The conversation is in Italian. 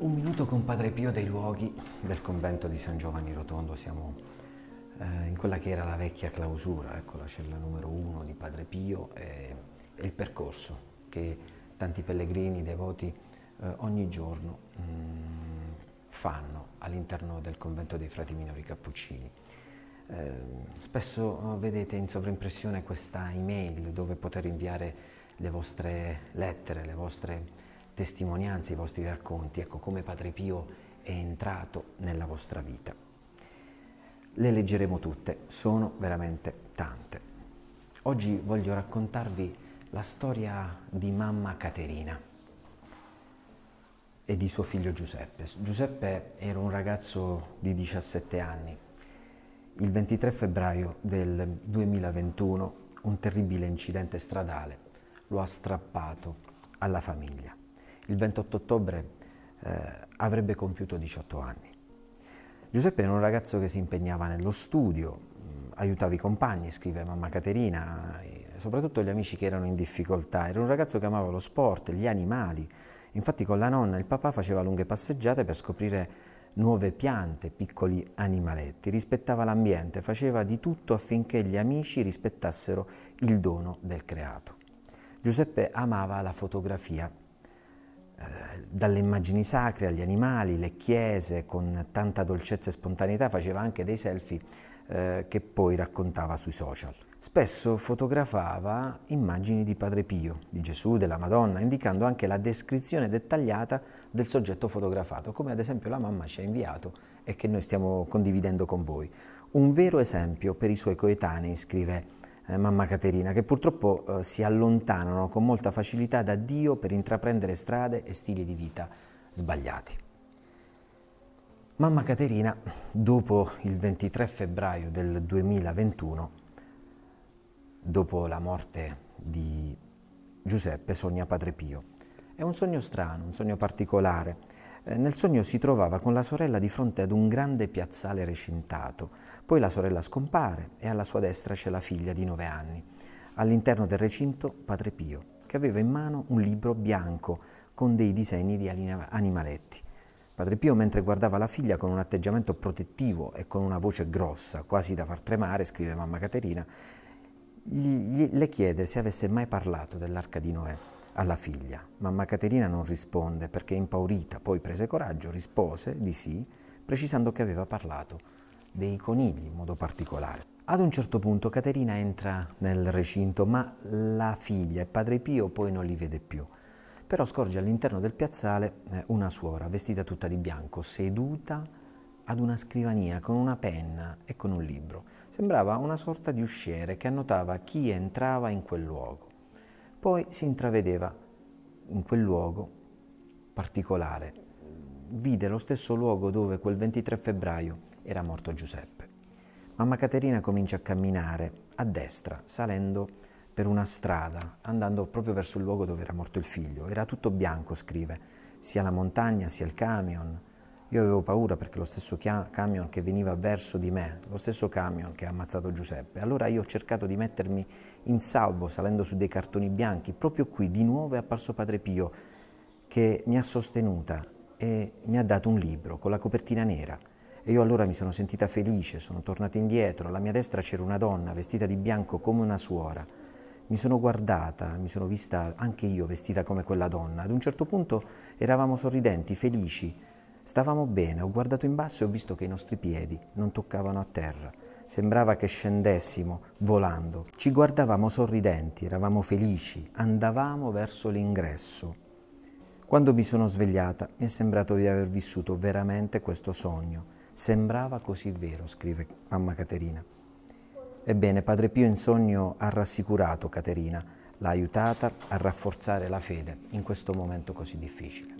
Un minuto con Padre Pio dei luoghi del convento di San Giovanni Rotondo, siamo eh, in quella che era la vecchia clausura, ecco la cella numero uno di Padre Pio e, e il percorso che tanti pellegrini, devoti eh, ogni giorno mh, mm, fanno all'interno del convento dei frati minori cappuccini. Eh, spesso eh, vedete in sovraimpressione questa email dove poter inviare le vostre lettere, le vostre testimonianze, i vostri racconti, ecco come Padre Pio è entrato nella vostra vita. Le leggeremo tutte, sono veramente tante. Oggi voglio raccontarvi la storia di mamma Caterina e di suo figlio Giuseppe. Giuseppe era un ragazzo di 17 anni. Il 23 febbraio del 2021 un terribile incidente stradale lo ha strappato alla famiglia il 28 ottobre eh, avrebbe compiuto 18 anni. Giuseppe era un ragazzo che si impegnava nello studio, mm, aiutava i compagni, scrive mamma Caterina, soprattutto gli amici che erano in difficoltà. Era un ragazzo che amava lo sport, gli animali. Infatti con la nonna e il papà faceva lunghe passeggiate per scoprire nuove piante, piccoli animaletti. Rispettava l'ambiente, faceva di tutto affinché gli amici rispettassero il dono del creato. Giuseppe amava la fotografia eh, dalle immagini sacre agli animali, le chiese, con tanta dolcezza e spontaneità faceva anche dei selfie eh, che poi raccontava sui social. Spesso fotografava immagini di Padre Pio, di Gesù, della Madonna, indicando anche la descrizione dettagliata del soggetto fotografato, come ad esempio la mamma ci ha inviato e che noi stiamo condividendo con voi. Un vero esempio per i suoi coetanei, scrive eh, mamma Caterina, che purtroppo eh, si allontanano con molta facilità da Dio per intraprendere strade e stili di vita sbagliati. Mamma Caterina, dopo il 23 febbraio del 2021, dopo la morte di Giuseppe, sogna Padre Pio. È un sogno strano, un sogno particolare eh, nel sogno si trovava con la sorella di fronte ad un grande piazzale recintato. Poi la sorella scompare e alla sua destra c'è la figlia di nove anni. All'interno del recinto Padre Pio, che aveva in mano un libro bianco con dei disegni di animaletti. Padre Pio, mentre guardava la figlia con un atteggiamento protettivo e con una voce grossa, quasi da far tremare, scrive mamma Caterina, gli, gli, le chiede se avesse mai parlato dell'arca di Noè alla figlia. Mamma Caterina non risponde perché impaurita, poi prese coraggio, rispose di sì, precisando che aveva parlato dei conigli in modo particolare. Ad un certo punto Caterina entra nel recinto, ma la figlia e padre Pio poi non li vede più. Però scorge all'interno del piazzale eh, una suora vestita tutta di bianco, seduta ad una scrivania con una penna e con un libro. Sembrava una sorta di usciere che annotava chi entrava in quel luogo. Poi si intravedeva in quel luogo particolare, vide lo stesso luogo dove quel 23 febbraio era morto Giuseppe. Mamma Caterina comincia a camminare a destra, salendo per una strada, andando proprio verso il luogo dove era morto il figlio. Era tutto bianco, scrive, sia la montagna, sia il camion, io avevo paura perché lo stesso camion che veniva verso di me, lo stesso camion che ha ammazzato Giuseppe. Allora io ho cercato di mettermi in salvo salendo su dei cartoni bianchi. Proprio qui di nuovo è apparso Padre Pio che mi ha sostenuta e mi ha dato un libro con la copertina nera. E io allora mi sono sentita felice, sono tornata indietro. Alla mia destra c'era una donna vestita di bianco come una suora. Mi sono guardata, mi sono vista anche io vestita come quella donna. Ad un certo punto eravamo sorridenti, felici Stavamo bene, ho guardato in basso e ho visto che i nostri piedi non toccavano a terra. Sembrava che scendessimo volando. Ci guardavamo sorridenti, eravamo felici, andavamo verso l'ingresso. Quando mi sono svegliata mi è sembrato di aver vissuto veramente questo sogno. Sembrava così vero, scrive mamma Caterina. Ebbene, Padre Pio in sogno ha rassicurato Caterina, l'ha aiutata a rafforzare la fede in questo momento così difficile.